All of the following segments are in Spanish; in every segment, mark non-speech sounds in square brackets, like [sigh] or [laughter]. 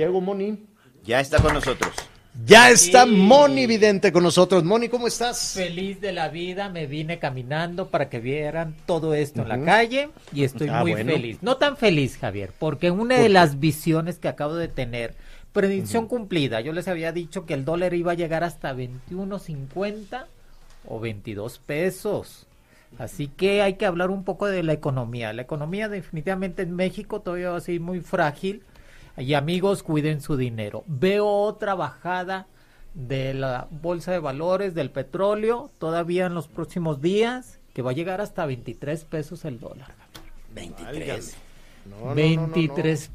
Diego Moni. Ya está con nosotros. Ya está Moni Vidente con nosotros. Moni, ¿cómo estás? Feliz de la vida, me vine caminando para que vieran todo esto en la calle y estoy ah, muy feliz. No tan feliz, Javier, porque una de las visiones que acabo de tener, predicción cumplida, yo les había dicho que el dólar iba a llegar hasta 21.50 o 22 pesos. Así que hay que hablar un poco de la economía. La economía definitivamente en México todavía va muy frágil. Y amigos, cuiden su dinero. Veo otra bajada de la bolsa de valores, del petróleo, todavía en los próximos días, que va a llegar hasta 23 pesos el dólar. 23.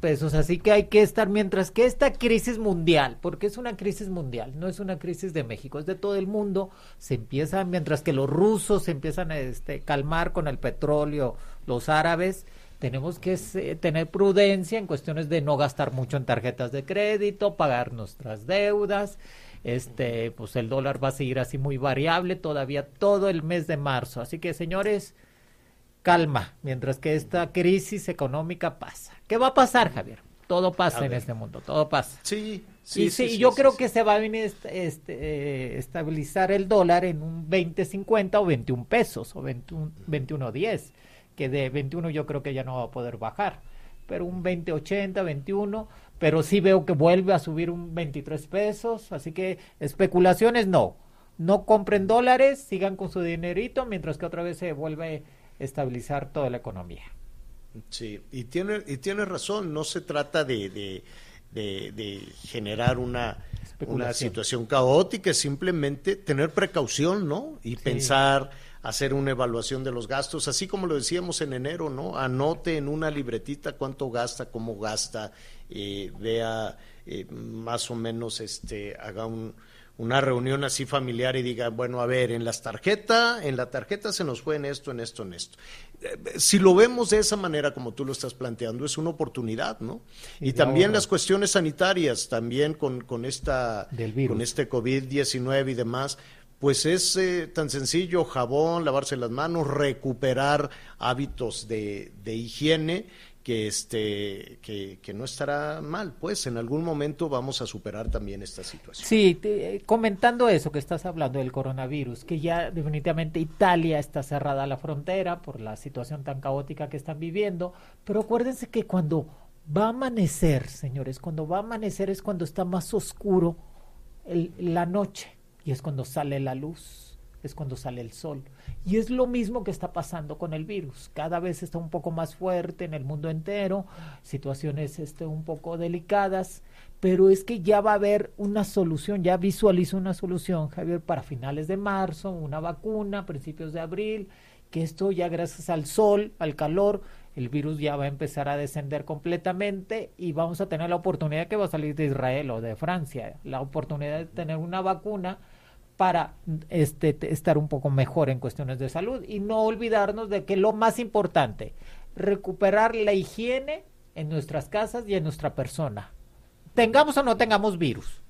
pesos, así que hay que estar mientras que esta crisis mundial, porque es una crisis mundial, no es una crisis de México, es de todo el mundo, se empieza, mientras que los rusos se empiezan a este, calmar con el petróleo, los árabes, tenemos que eh, tener prudencia en cuestiones de no gastar mucho en tarjetas de crédito, pagar nuestras deudas. Este, pues el dólar va a seguir así muy variable todavía todo el mes de marzo. Así que, señores, calma mientras que esta crisis económica pasa. ¿Qué va a pasar, Javier? Todo pasa en este mundo, todo pasa. Sí, sí. sí, Y yo creo que se va a venir este, eh, estabilizar el dólar en un 20.50 o 21 pesos o 21.10 que de 21 yo creo que ya no va a poder bajar, pero un 20, 80, 21, pero sí veo que vuelve a subir un 23 pesos, así que especulaciones no, no compren dólares, sigan con su dinerito, mientras que otra vez se vuelve a estabilizar toda la economía. Sí, y tiene, y tiene razón, no se trata de, de, de, generar una una situación caótica, simplemente tener precaución, ¿no? Y pensar hacer una evaluación de los gastos, así como lo decíamos en enero, ¿no? Anote en una libretita cuánto gasta, cómo gasta, eh, vea eh, más o menos, este, haga una reunión así familiar y diga, bueno, a ver, en las tarjetas, en la tarjeta se nos fue en esto, en esto, en esto. Eh, si lo vemos de esa manera como tú lo estás planteando, es una oportunidad, ¿no? Y, también las cuestiones sanitarias, también con, esta, con este COVID-19 y demás, pues es eh, tan sencillo, jabón, lavarse las manos, recuperar hábitos de, higiene que este que, no estará mal, pues en algún momento vamos a superar también esta situación. Sí, eh, comentando eso que estás hablando del coronavirus, que ya definitivamente Italia está cerrada la frontera por la situación tan caótica que están viviendo, pero acuérdense que cuando va a amanecer, señores, cuando va a amanecer es cuando está más oscuro la noche y es cuando sale la luz, es cuando sale el sol. Y es lo mismo que está pasando con el virus. Cada vez está un poco más fuerte en el mundo entero, situaciones este, un poco delicadas, pero es que ya va a haber una solución, ya visualizo una solución, Javier, para finales de marzo, una vacuna, principios de abril, que esto ya gracias al sol, al calor, el virus ya va a empezar a descender completamente y vamos a tener la oportunidad que va a salir de Israel o de Francia, la oportunidad de tener una vacuna para este, estar un poco mejor en cuestiones de salud y no olvidarnos de que lo más importante, recuperar la higiene en nuestras casas y en nuestra persona, tengamos o no tengamos virus.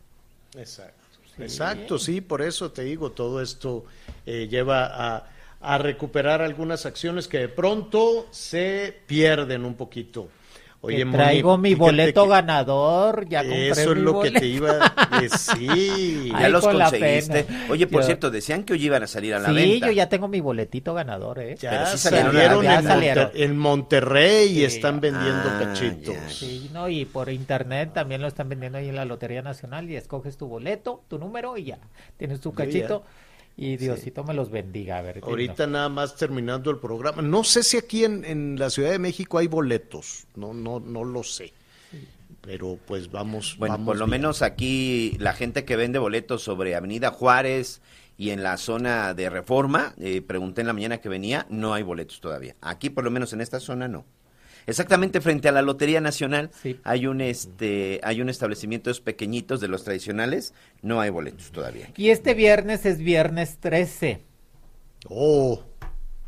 Exacto, sí. exacto, sí, por eso te digo, todo esto eh, lleva a a recuperar algunas acciones que de pronto se pierden un poquito. Oye, traigo mi boleto ganador, ya compré Eso es lo que te iba a decir. [laughs] ya los conseguiste. Oye, por cierto, decían que hoy iban a salir a la venta. Sí, yo ya tengo mi boletito ganador, ¿eh? Ya Pero salieron, en, Monterrey y están vendiendo ah, cachitos. Sí, no, y por internet también lo están vendiendo ahí en la Lotería Nacional y escoges tu boleto, tu número y ya tienes tu cachito. Y Diosito me los bendiga. ver, Ahorita nada más terminando el programa. No sé si aquí en, la Ciudad de México hay boletos. No, no, no lo sé. Pero pues vamos. Bueno, por lo menos aquí la gente que vende boletos sobre Avenida Juárez y en la zona de Reforma, eh, pregunté en la mañana que venía, no hay boletos todavía. Aquí por lo menos en esta zona no. Exactamente frente a la Lotería Nacional hay un este hay un establecimiento pequeñitos de los tradicionales, no hay boletos todavía. Y este viernes es viernes 13. Oh.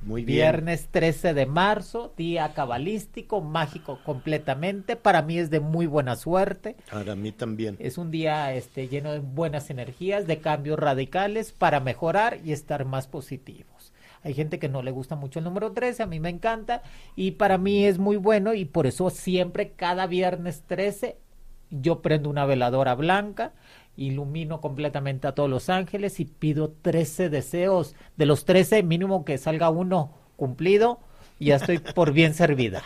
Muy bien. Viernes 13 de marzo, día cabalístico, mágico completamente. Para mí es de muy buena suerte. Para mí también. Es un día este, lleno de buenas energías, de cambios radicales para mejorar y estar más positivos. Hay gente que no le gusta mucho el número 13, a mí me encanta y para mí es muy bueno y por eso siempre cada viernes 13 yo prendo una veladora blanca, ilumino completamente a todos los ángeles y pido 13 deseos. De los 13 mínimo que salga uno cumplido, ya estoy por bien servida.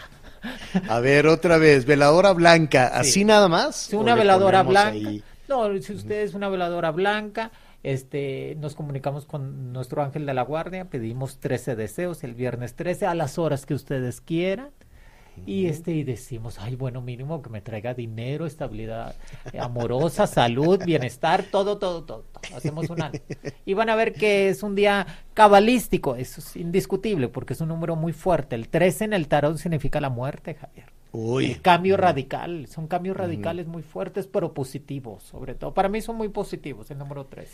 A ver, otra vez, veladora blanca, así nada más. una veladora blanca. No, si usted es una veladora blanca, este, nos comunicamos con nuestro ángel de la guardia, pedimos 13 deseos el viernes 13 a las horas que ustedes quieran. Y este y decimos, ay, bueno, mínimo que me traiga dinero, estabilidad eh, amorosa, salud, bienestar, todo, todo, todo, Hacemos un año. Y van a ver que es un día cabalístico, eso es indiscutible porque es un número muy fuerte. El 13 en el tarón significa la muerte, Javier. El cambio mm. radical, son cambios mm. radicales muy fuertes, pero positivos, sobre todo. Para mí son muy positivos, el número 3.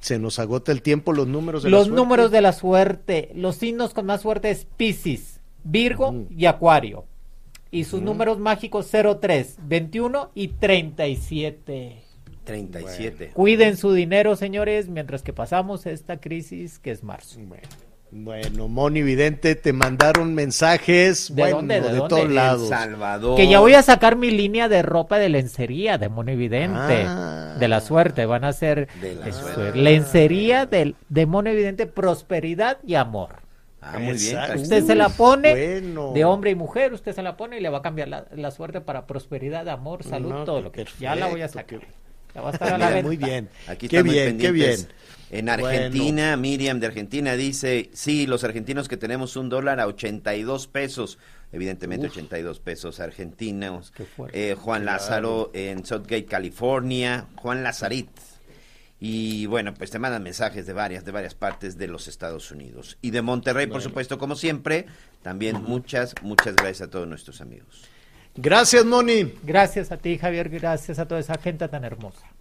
Se nos agota el tiempo, los números de los la suerte. Los números de la suerte, los signos con más suerte es Piscis, Virgo mm. y Acuario. Y sus números mágicos 03, 21 y 37. 37. Cuiden su dinero, señores, mientras que pasamos esta crisis que es marzo. Bueno, Moni Vidente, te mandaron mensajes de, bueno, de, todos lados. Que ya voy a sacar mi línea de ropa de lencería de Mono Evidente. Ah. de la suerte, van a ser la este, lencería de, de Evidente, prosperidad y amor. Ah, muy bien. Usted se la pone de hombre y mujer, usted se la pone y le va a cambiar la, suerte para prosperidad, amor, salud, todo lo que ya la voy a sacar. Muy bien. Aquí qué bien, bien. En Argentina, Miriam de Argentina dice, sí, los argentinos que tenemos un dólar a 82 pesos, evidentemente 82 pesos argentinos. Eh, Juan Lázaro en Southgate, California, Juan Lazarit. Y bueno, pues te mandan mensajes de varias, de varias partes de los Estados Unidos. Y de Monterrey, por supuesto, como siempre, también muchas, muchas gracias a todos nuestros amigos. Gracias, Moni. Gracias a ti, Javier. Gracias a toda esa gente tan hermosa.